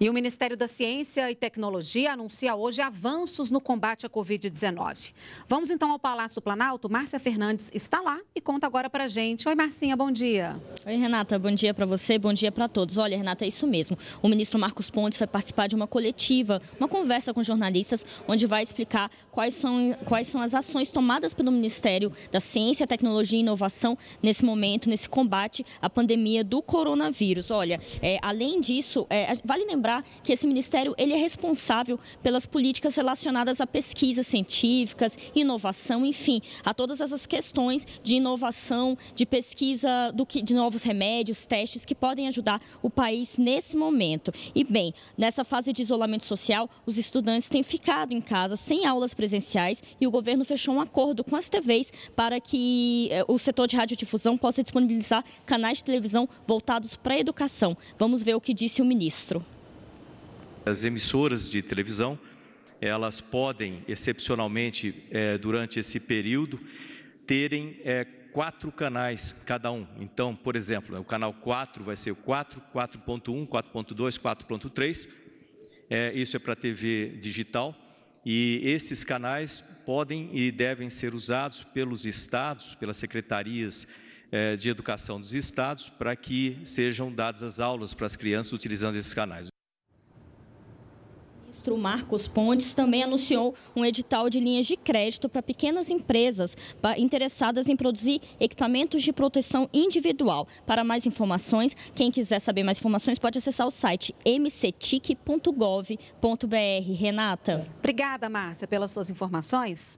E o Ministério da Ciência e Tecnologia anuncia hoje avanços no combate à Covid-19. Vamos então ao Palácio Planalto. Márcia Fernandes está lá e conta agora para gente. Oi, Marcinha, bom dia. Oi, Renata, bom dia para você, bom dia para todos. Olha, Renata, é isso mesmo. O ministro Marcos Pontes vai participar de uma coletiva, uma conversa com jornalistas, onde vai explicar quais são, quais são as ações tomadas pelo Ministério da Ciência, Tecnologia e Inovação nesse momento, nesse combate à pandemia do coronavírus. Olha, é, além disso, é, vale lembrar lembrar que esse ministério ele é responsável pelas políticas relacionadas a pesquisas científicas, inovação, enfim, a todas essas questões de inovação, de pesquisa do que, de novos remédios, testes que podem ajudar o país nesse momento. E bem, nessa fase de isolamento social, os estudantes têm ficado em casa sem aulas presenciais e o governo fechou um acordo com as TVs para que eh, o setor de radiodifusão possa disponibilizar canais de televisão voltados para a educação. Vamos ver o que disse o ministro. As emissoras de televisão, elas podem, excepcionalmente, é, durante esse período, terem é, quatro canais cada um. Então, por exemplo, o canal 4 vai ser o 4, 4.1, 4.2, 4.3. É, isso é para TV digital. E esses canais podem e devem ser usados pelos estados, pelas secretarias eh, de educação dos estados, para que sejam dadas as aulas para as crianças utilizando esses canais ministro Marcos Pontes também anunciou um edital de linhas de crédito para pequenas empresas interessadas em produzir equipamentos de proteção individual. Para mais informações, quem quiser saber mais informações pode acessar o site mctic.gov.br. Renata. Obrigada, Márcia, pelas suas informações.